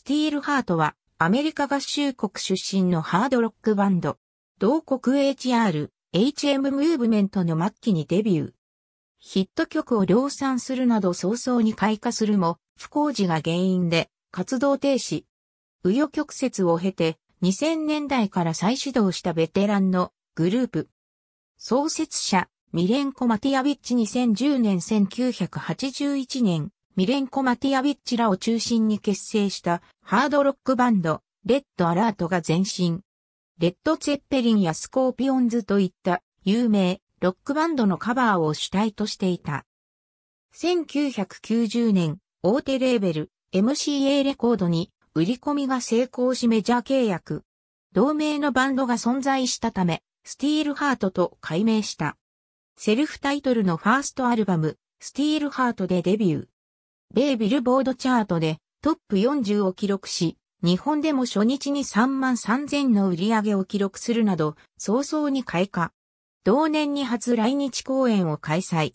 スティールハートはアメリカ合衆国出身のハードロックバンド。同国 HR、HM ムーブメントの末期にデビュー。ヒット曲を量産するなど早々に開花するも、不幸事が原因で活動停止。紆余曲折を経て、2000年代から再始動したベテランのグループ。創設者、ミレンコ・マティアビッチ2010年1981年、ミレンコ・マティアビッチらを中心に結成したハードロックバンド、レッド・アラートが前身。レッド・ツェッペリンやスコーピオンズといった有名ロックバンドのカバーを主体としていた。1990年、大手レーベル MCA レコードに売り込みが成功しメジャー契約。同名のバンドが存在したため、スティールハートと改名した。セルフタイトルのファーストアルバム、スティールハートでデビュー。米ビルボードチャートでトップ40を記録し、日本でも初日に3万3000の売り上げを記録するなど、早々に開花。同年に初来日公演を開催。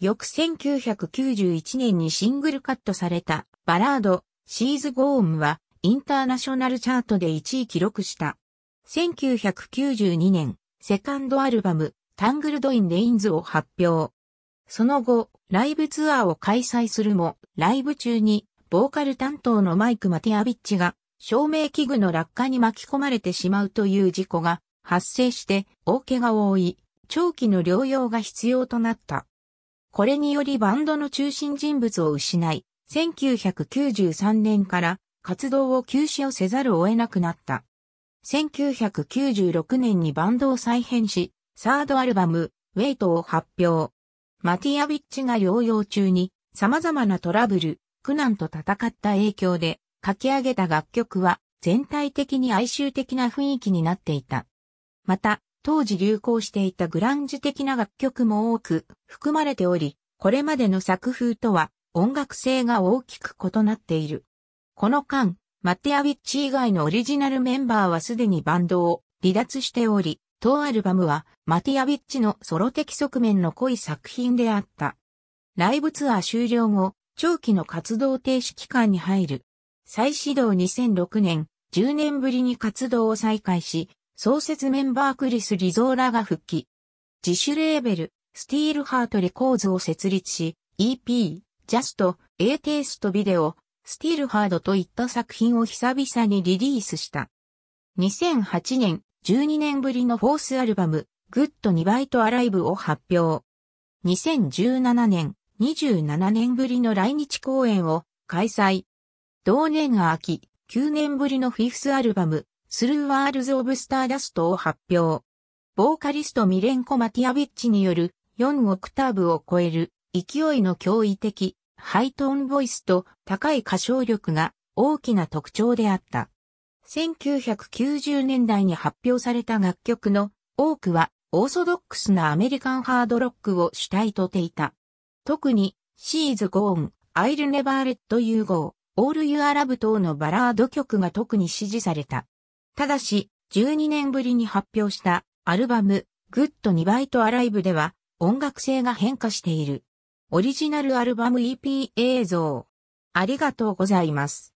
翌1991年にシングルカットされたバラード、シーズ・ゴームはインターナショナルチャートで1位記録した。1992年、セカンドアルバム、タングルド・イン・レインズを発表。その後、ライブツアーを開催するも、ライブ中に、ボーカル担当のマイク・マティアビッチが、照明器具の落下に巻き込まれてしまうという事故が発生して、大怪我を負い、長期の療養が必要となった。これによりバンドの中心人物を失い、1993年から活動を休止をせざるを得なくなった。1996年にバンドを再編し、サードアルバム、ウェイトを発表。マティアィッチが療養中に様々なトラブル、苦難と戦った影響で書き上げた楽曲は全体的に哀愁的な雰囲気になっていた。また、当時流行していたグランジ的な楽曲も多く含まれており、これまでの作風とは音楽性が大きく異なっている。この間、マティアィッチ以外のオリジナルメンバーはすでにバンドを離脱しており、当アルバムはマティアビッチのソロ的側面の濃い作品であった。ライブツアー終了後、長期の活動停止期間に入る。再始動2006年、10年ぶりに活動を再開し、創設メンバークリス・リゾーラが復帰。自主レーベル、スティールハートレコーズを設立し、EP、ジャスト、A テイストビデオ、スティールハードといった作品を久々にリリースした。2008年、12年ぶりのフォースアルバム、Good n i g アライブを発表。2017年、27年ぶりの来日公演を開催。同年秋、9年ぶりのフィフスアルバム、スルーワールズ・オブ・スターダストを発表。ボーカリストミレンコ・マティアビッチによる4オクターブを超える勢いの驚異的ハイトーンボイスと高い歌唱力が大きな特徴であった。1990年代に発表された楽曲の多くはオーソドックスなアメリカンハードロックを主体とていた。特に、シーズ・ゴーン、アイル・ネバー・レット・ユー・ゴー、オール・ユー・アラブ等のバラード曲が特に支持された。ただし、12年ぶりに発表したアルバムグッド・ニバイトアライブでは音楽性が変化している。オリジナルアルバム EP 映像。ありがとうございます。